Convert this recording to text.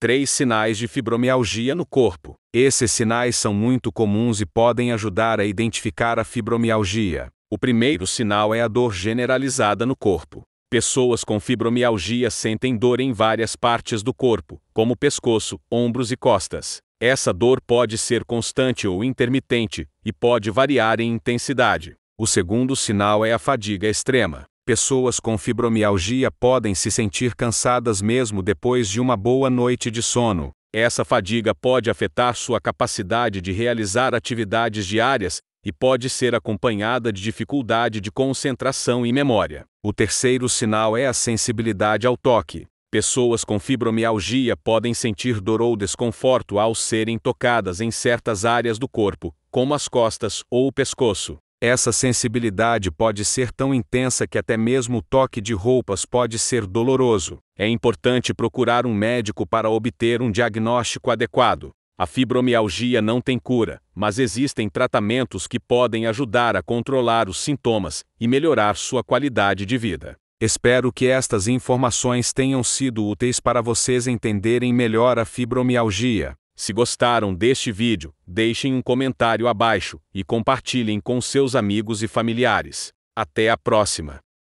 Três sinais de fibromialgia no corpo. Esses sinais são muito comuns e podem ajudar a identificar a fibromialgia. O primeiro sinal é a dor generalizada no corpo. Pessoas com fibromialgia sentem dor em várias partes do corpo, como pescoço, ombros e costas. Essa dor pode ser constante ou intermitente e pode variar em intensidade. O segundo sinal é a fadiga extrema pessoas com fibromialgia podem se sentir cansadas mesmo depois de uma boa noite de sono. Essa fadiga pode afetar sua capacidade de realizar atividades diárias e pode ser acompanhada de dificuldade de concentração e memória. O terceiro sinal é a sensibilidade ao toque. Pessoas com fibromialgia podem sentir dor ou desconforto ao serem tocadas em certas áreas do corpo, como as costas ou o pescoço. Essa sensibilidade pode ser tão intensa que até mesmo o toque de roupas pode ser doloroso. É importante procurar um médico para obter um diagnóstico adequado. A fibromialgia não tem cura, mas existem tratamentos que podem ajudar a controlar os sintomas e melhorar sua qualidade de vida. Espero que estas informações tenham sido úteis para vocês entenderem melhor a fibromialgia. Se gostaram deste vídeo, deixem um comentário abaixo e compartilhem com seus amigos e familiares. Até a próxima!